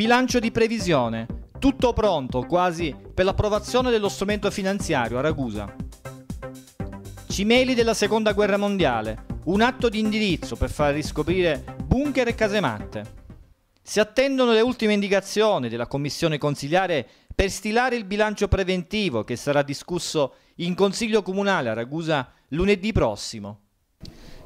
Bilancio di previsione. Tutto pronto, quasi, per l'approvazione dello strumento finanziario a Ragusa. Cimeli della Seconda Guerra Mondiale. Un atto di indirizzo per far riscoprire bunker e casematte. Si attendono le ultime indicazioni della Commissione Consigliare per stilare il bilancio preventivo che sarà discusso in Consiglio Comunale a Ragusa lunedì prossimo.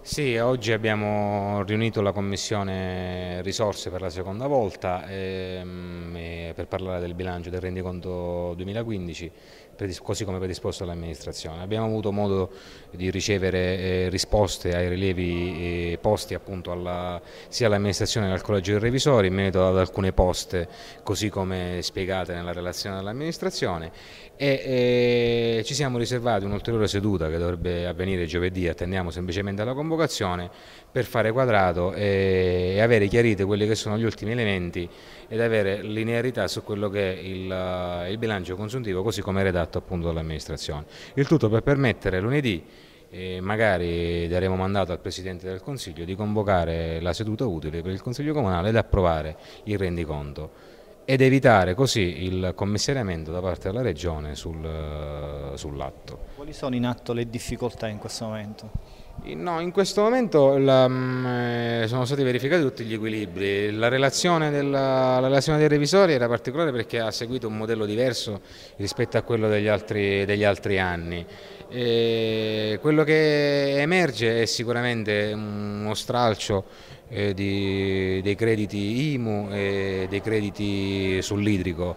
Sì, oggi abbiamo riunito la Commissione Risorse per la seconda volta ehm, per parlare del bilancio del rendiconto 2015, così come predisposto dall'amministrazione. Abbiamo avuto modo di ricevere eh, risposte ai rilievi eh, posti appunto alla, sia all'amministrazione che al Collegio dei Revisori in merito ad alcune poste, così come spiegate nella relazione dell'amministrazione e eh, ci siamo riservati un'ulteriore seduta che dovrebbe avvenire giovedì, attendiamo semplicemente alla convocazione convocazione per fare quadrato e, avere chiarite quelli che sono gli ultimi elementi ed avere linearità su quello che è il, eh, il bilancio consuntivo così come è redatto appunto dall'amministrazione. Il tutto per permettere lunedì e magari daremo mandato al Presidente del Consiglio di convocare la seduta utile per il Consiglio Comunale ed approvare il rendiconto ed evitare così il commissariamento da parte della Regione sul, eh, sull'atto. Quali sono in atto le difficoltà in questo momento? No, in questo momento la, mm, eh, sono stati verificati tutti gli equilibri. La relazione, della, la relazione, dei revisori era particolare perché ha seguito un modello diverso rispetto a quello degli altri, degli altri anni. E quello che emerge è sicuramente uno stralcio eh, di, dei crediti IMU e dei crediti sull'idrico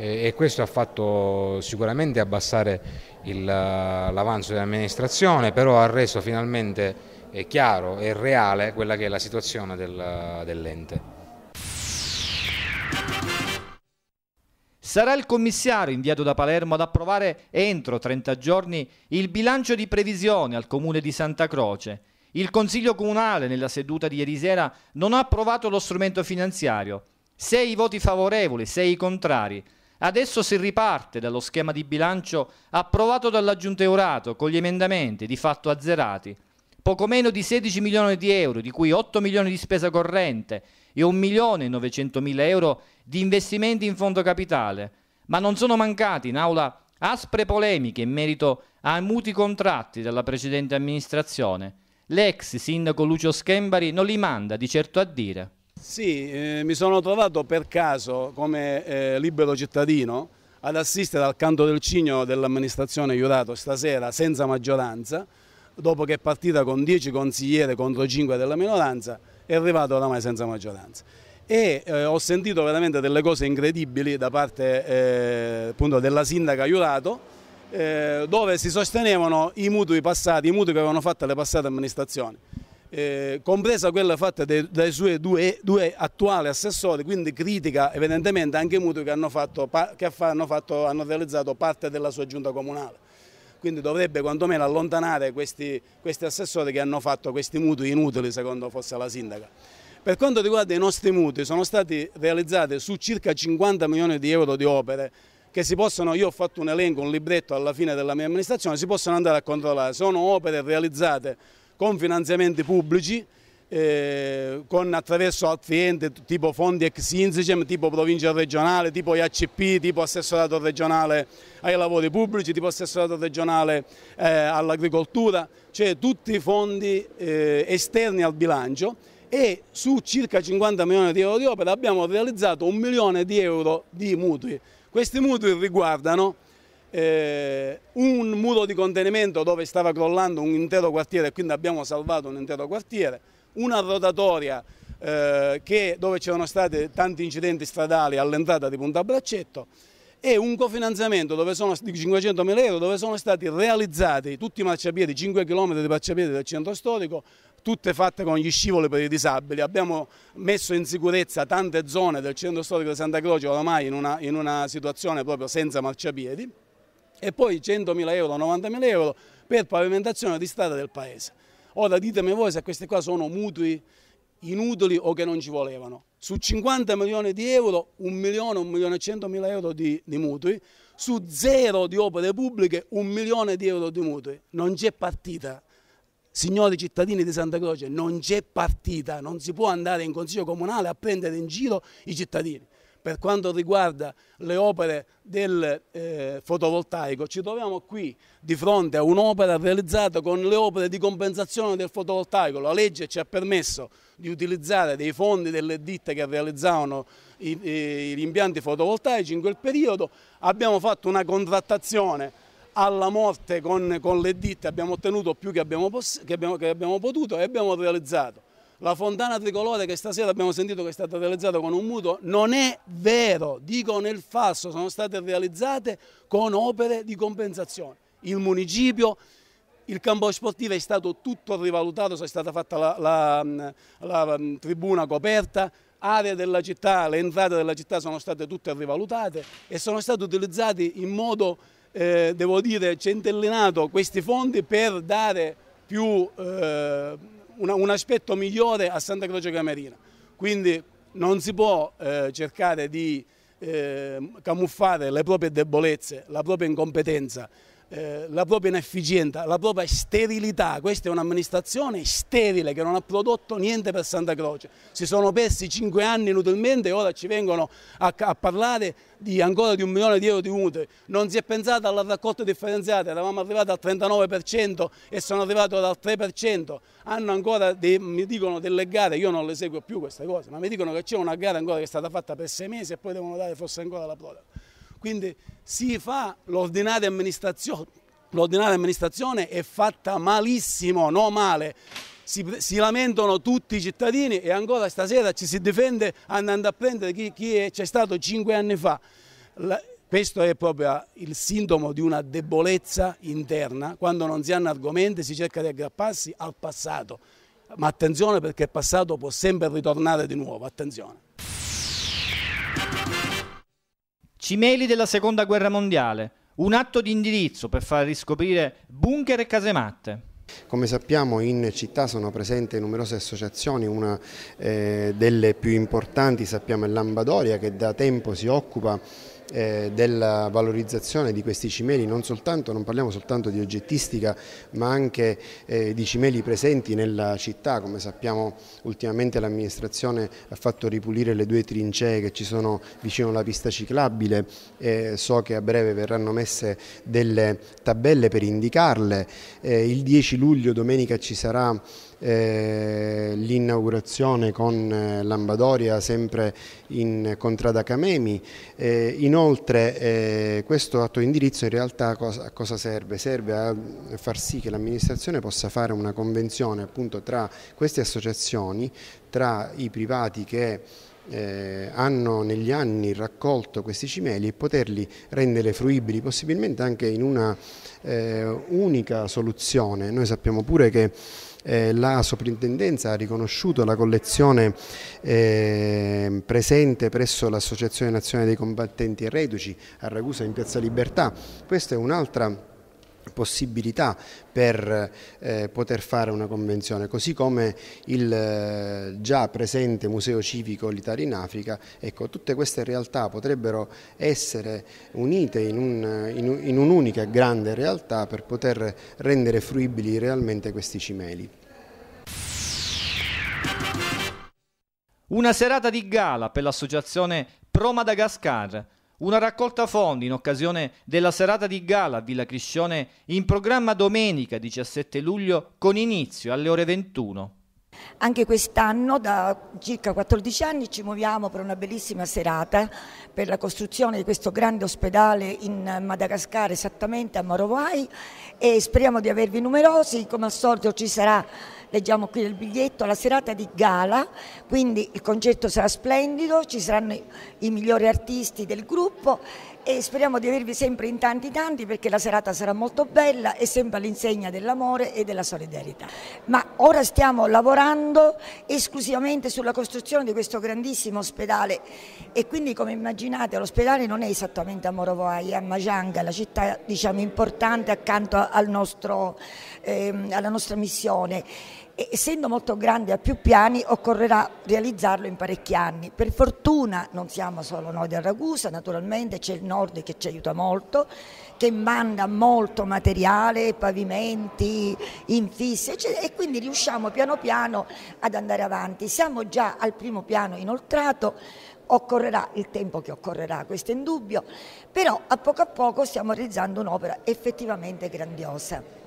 e questo ha fatto sicuramente abbassare eh, l'avanzo dell'amministrazione, però ha reso finalmente eh, chiaro e reale quella che è la situazione del, eh, dell'ente. Sarà il commissario inviato da Palermo ad approvare entro 30 giorni il bilancio di previsione al comune di Santa Croce. Il Consiglio Comunale nella seduta di ieri sera non ha approvato lo strumento finanziario. Sei voti favorevoli, sei contrari. Adesso si riparte dallo schema di bilancio approvato dalla Giunta Eurato con gli emendamenti di fatto azzerati. Poco meno di 16 milioni di euro, di cui 8 milioni di spesa corrente e 1 milione e 900 mila euro di investimenti in fondo capitale. Ma non sono mancati in aula aspre polemiche in merito ai muti contratti della precedente amministrazione. L'ex sindaco Lucio Schembari non li manda di certo a dire. Sì, eh, mi sono trovato per caso come eh, libero cittadino ad assistere al canto del cigno dell'amministrazione Iurato stasera senza maggioranza, dopo che è partita con 10 consigliere contro 5 della minoranza, è arrivato oramai senza maggioranza. E eh, ho sentito veramente delle cose incredibili da parte eh, appunto della sindaca Iurato, eh, dove si sostenevano i mutui passati, i mutui che avevano fatto le passate amministrazioni eh, compresa quella fatta dai, dai suoi due, due, attuali assessori, quindi critica evidentemente anche Mutu che, hanno, fatto, che hanno, fatto, hanno realizzato parte della sua giunta comunale. Quindi dovrebbe quantomeno allontanare questi, questi assessori che hanno fatto questi mutui inutili secondo fosse la sindaca. Per quanto riguarda i nostri mutui sono stati realizzati su circa 50 milioni di euro di opere che si possono, io ho fatto un elenco, un libretto alla fine della mia amministrazione, si possono andare a controllare, sono opere realizzate con finanziamenti pubblici, eh, con, attraverso altri enti tipo fondi ex insicem, tipo provincia regionale, tipo IACP, tipo assessorato regionale ai lavori pubblici, tipo assessorato regionale eh, all'agricoltura, cioè tutti i fondi eh, esterni al bilancio e su circa 50 milioni di euro di opera abbiamo realizzato un milione di euro di mutui. Questi mutui riguardano eh, un muro di contenimento dove stava crollando un intero quartiere e quindi abbiamo salvato un intero quartiere, una rotatoria eh, che, dove c'erano stati tanti incidenti stradali all'entrata di Punta Braccetto e un cofinanziamento sono, di 500.000 euro dove sono stati realizzati tutti i marciapiedi, 5 km di marciapiedi del centro storico, tutte fatte con gli scivoli per i disabili. Abbiamo messo in sicurezza tante zone del centro storico di Santa Croce oramai in una, in una situazione proprio senza marciapiedi e poi 100.000 euro, 90.000 euro per pavimentazione di strada del paese. Ora ditemi voi se questi qua sono mutui inutili o che non ci volevano. Su 50 milioni di euro, 1 milione, 1 milione e 100 mila euro di, di mutui, su zero di opere pubbliche, 1 milione di euro di mutui. Non c'è partita signori cittadini di Santa Croce, non c'è partita, non si può andare in consiglio comunale a prendere in giro i cittadini per quanto riguarda le opere del eh, fotovoltaico, ci troviamo qui di fronte a un'opera realizzata con le opere di compensazione del fotovoltaico. La legge ci ha permesso di utilizzare dei fondi delle ditte che realizzavano i, i, gli impianti fotovoltaici in quel periodo. Abbiamo fatto una contrattazione alla morte con, con le ditte, abbiamo ottenuto più che abbiamo, che abbiamo, che abbiamo potuto e abbiamo realizzato la fontana tricolore che stasera abbiamo sentito che è stata realizzata con un mutuo non è vero, dico nel falso, sono state realizzate con opere di compensazione. Il municipio il campo sportivo è stato tutto rivalutato, è stata fatta la, la, la, mm, tribuna coperta, aree della città, le entrate della città sono state tutte rivalutate e sono stati utilizzati in modo, eh, devo dire, centellinato questi fondi per dare più... Eh, una, un aspetto migliore a Santa Croce Camerina. Quindi non si può eh, cercare di eh, camuffare le proprie debolezze, la propria incompetenza eh, la propria inefficienza, la propria sterilità. Questa è un'amministrazione sterile che non ha prodotto niente per Santa Croce. Si sono persi cinque anni inutilmente e ora ci vengono a, a parlare di ancora di un milione di euro di utili. Non si è pensato alla raccolta differenziata, eravamo arrivati al 39% e sono arrivato al 3%. Hanno ancora, dei, mi dicono, delle gare, io non le seguo più queste cose, ma mi dicono che c'è una gara ancora che è stata fatta per sei mesi e poi devono dare forse ancora la prova. Quindi si fa l'ordinata amministrazione, l'ordinata amministrazione è fatta malissimo, non male. Si, si, lamentano tutti i cittadini e ancora stasera ci si difende andando a prendere chi, chi c'è stato cinque anni fa. La, questo è proprio il sintomo di una debolezza interna, quando non si hanno argomenti si cerca di aggrapparsi al passato, ma attenzione perché il passato può sempre ritornare di nuovo, attenzione. Cimeli della Seconda Guerra Mondiale, un atto di indirizzo per far riscoprire bunker e casematte. Come sappiamo in città sono presenti numerose associazioni, una eh, delle più importanti sappiamo è Lambadoria che da tempo si occupa eh, della valorizzazione di questi cimeli, non, soltanto, non, parliamo soltanto di oggettistica ma anche eh, di cimeli presenti nella città, come sappiamo ultimamente l'amministrazione ha fatto ripulire le due trincee che ci sono vicino alla pista ciclabile, eh, so che a breve verranno messe delle tabelle per indicarle, eh, il 10 luglio domenica ci sarà eh, l'inaugurazione con eh, Lambadoria sempre in Contrada Camemi. Eh, inoltre eh, questo atto di indirizzo in realtà cosa, a cosa serve? Serve a far sì che l'amministrazione possa fare una convenzione appunto tra queste associazioni, tra i privati che eh, hanno negli anni raccolto questi cimeli e poterli rendere fruibili possibilmente anche in una eh, unica soluzione. Noi sappiamo pure che eh, la soprintendenza ha riconosciuto la collezione eh, presente presso l'Associazione Nazionale dei Combattenti e Reduci a Ragusa in Piazza Libertà. Questa è un'altra possibilità per eh, poter fare una convenzione, così come il eh, già presente Museo Civico L'Italia in Africa, ecco, tutte queste realtà potrebbero essere unite in, un, in, in un'unica grande realtà per poter rendere fruibili realmente questi cimeli. Una serata di gala per l'associazione Pro Madagascar una raccolta fondi in occasione della serata di gala a Villa Criscione in programma domenica 17 luglio con inizio alle ore 21. Anche quest'anno da circa 14 anni ci muoviamo per una bellissima serata eh, per la costruzione di questo grande ospedale in Madagascar esattamente a Morovai e speriamo di avervi numerosi, come al solito ci sarà leggiamo qui nel biglietto, la serata di gala, quindi il concerto sarà splendido, ci saranno i migliori artisti del gruppo e speriamo di avervi sempre in tanti tanti perché la serata sarà molto bella e sempre all'insegna dell'amore e della solidarietà. Ma ora stiamo lavorando esclusivamente sulla costruzione di questo grandissimo ospedale e quindi come immaginate l'ospedale non è esattamente a Morovai, è a Majanga, la città diciamo, importante accanto al nostro, ehm, alla nostra missione essendo molto grande a più piani occorrerà realizzarlo in parecchi anni. Per fortuna non siamo solo noi del Ragusa, naturalmente c'è il nord che ci aiuta molto, che manda molto materiale, pavimenti, infissi eccetera, e quindi riusciamo piano piano ad andare avanti. Siamo già al primo piano inoltrato, occorrerà il tempo che occorrerà, questo è indubbio, però a poco a poco stiamo realizzando un'opera effettivamente grandiosa.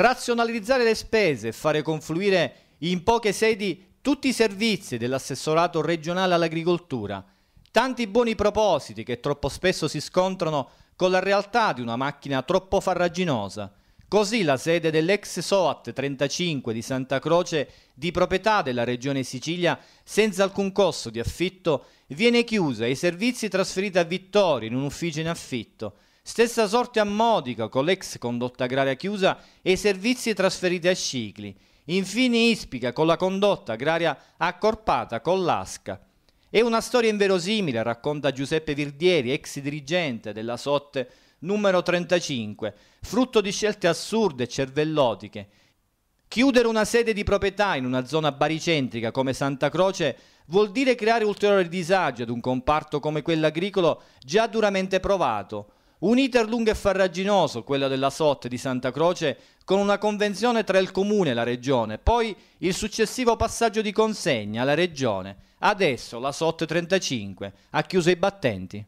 razionalizzare le spese e fare confluire in poche sedi tutti i servizi dell'assessorato regionale all'agricoltura, tanti buoni propositi che troppo spesso si scontrano con la realtà di una macchina troppo farraginosa. Così la sede dell'ex SOAT 35 di Santa Croce, di proprietà della Regione Sicilia, senza alcun costo di affitto, viene chiusa e i servizi trasferiti a Vittorio in un ufficio in affitto. Stessa sorte a Modica con l'ex condotta agraria chiusa e i servizi trasferiti a Scicli. Infine Ispica con la condotta agraria accorpata con l'Asca. È una storia inverosimile, racconta Giuseppe Virdieri, ex dirigente della SOT numero 35, frutto di scelte assurde e cervellotiche. Chiudere una sede di proprietà in una zona baricentrica come Santa Croce vuol dire creare ulteriore disagio ad un comparto come quello agricolo già duramente provato un iter lungo e farraginoso, quello della SOT di Santa Croce, con una convenzione tra il comune e la regione, poi il successivo passaggio di consegna alla regione. Adesso la SOT 35 ha chiuso i battenti.